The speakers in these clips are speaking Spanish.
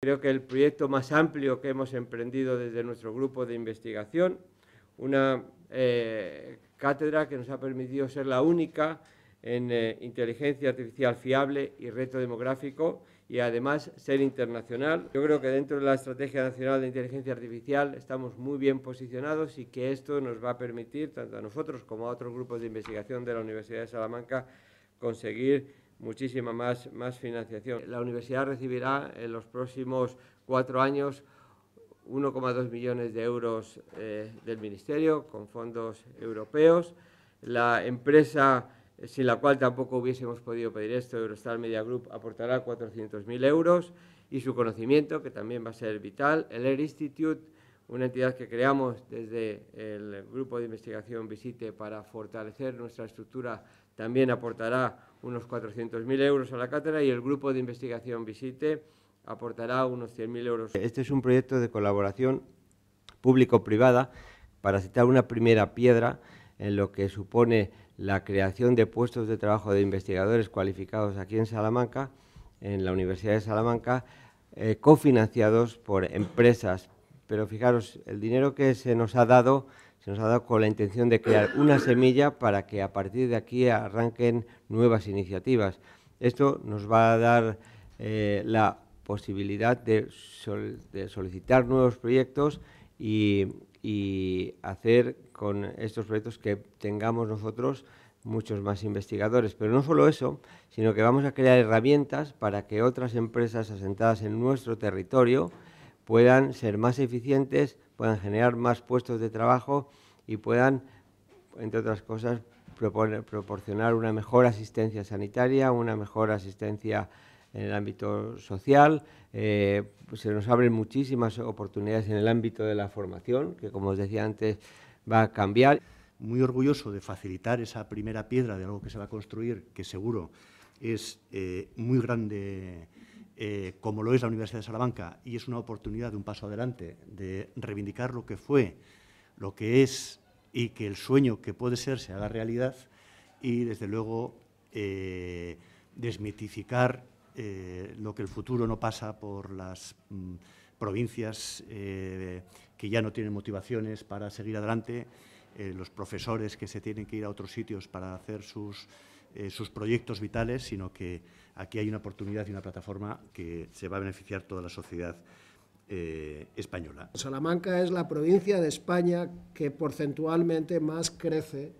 Creo que el proyecto más amplio que hemos emprendido desde nuestro grupo de investigación, una eh, cátedra que nos ha permitido ser la única en eh, inteligencia artificial fiable y reto demográfico y además ser internacional. Yo creo que dentro de la Estrategia Nacional de Inteligencia Artificial estamos muy bien posicionados y que esto nos va a permitir, tanto a nosotros como a otros grupos de investigación de la Universidad de Salamanca, conseguir muchísima más, financiación. La universidad recibirá en los próximos cuatro años 1,2 millones de euros eh, del Ministerio con fondos europeos. La empresa eh, sin la cual tampoco hubiésemos podido pedir esto, Eurostar Media Group aportará 400.000 euros y su conocimiento, que también va a ser vital. El Air Institute una entidad que creamos desde el grupo de investigación Visite para fortalecer nuestra estructura también aportará unos 400.000 euros a la cátedra y el grupo de investigación Visite aportará unos 100.000 euros. Este es un proyecto de colaboración público-privada para citar una primera piedra en lo que supone la creación de puestos de trabajo de investigadores cualificados aquí en Salamanca, en la Universidad de Salamanca, eh, cofinanciados por empresas pero fijaros, el dinero que se nos ha dado se nos ha dado con la intención de crear una semilla para que a partir de aquí arranquen nuevas iniciativas. Esto nos va a dar eh, la posibilidad de, solicitar nuevos proyectos y hacer con estos proyectos que tengamos nosotros muchos más investigadores. Pero no solo eso, sino que vamos a crear herramientas para que otras empresas asentadas en nuestro territorio puedan ser más eficientes, puedan generar más puestos de trabajo y puedan, entre otras cosas, proporcionar una mejor asistencia sanitaria, una mejor asistencia en el ámbito social. Eh, se nos abren muchísimas oportunidades en el ámbito de la formación, que como os decía antes, va a cambiar. Muy orgulloso de facilitar esa primera piedra de algo que se va a construir, que seguro es eh, muy grande eh, como lo es la Universidad de Salamanca, y es una oportunidad de un paso adelante, de reivindicar lo que fue, lo que es, y que el sueño que puede ser se haga realidad, y desde luego eh, desmitificar eh, lo que el futuro no pasa por las mm, provincias que ya no tienen motivaciones para seguir adelante, los profesores que se tienen que ir a otros sitios para hacer sus eh, sus proyectos vitales, sino que aquí hay una oportunidad y una plataforma que se va a beneficiar toda la sociedad eh, española. Salamanca es la provincia de España que porcentualmente más crece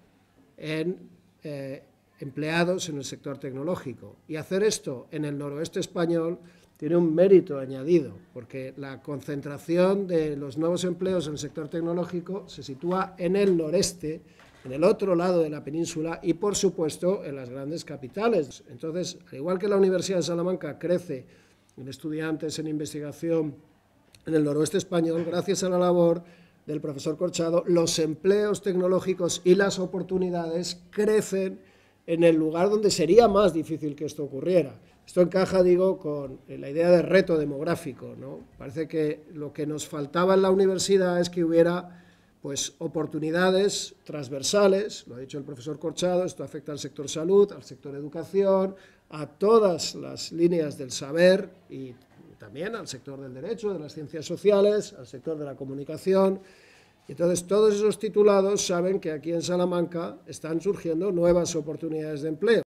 en eh, empleados en el sector tecnológico. Y hacer esto en el noroeste español tiene un mérito añadido, porque la concentración de los nuevos empleos en el sector tecnológico se sitúa en el noreste, en el otro lado de la península y, por supuesto, en las grandes capitales. Entonces, al igual que la Universidad de Salamanca crece en estudiantes, en investigación en el noroeste español, gracias a la labor del profesor Corchado, los empleos tecnológicos y las oportunidades crecen en el lugar donde sería más difícil que esto ocurriera. Esto encaja, digo, con la idea de reto demográfico. ¿no? Parece que lo que nos faltaba en la universidad es que hubiera pues oportunidades transversales, lo ha dicho el profesor Corchado, esto afecta al sector salud, al sector educación, a todas las líneas del saber y también al sector del derecho, de las ciencias sociales, al sector de la comunicación. Y entonces todos esos titulados saben que aquí en Salamanca están surgiendo nuevas oportunidades de empleo.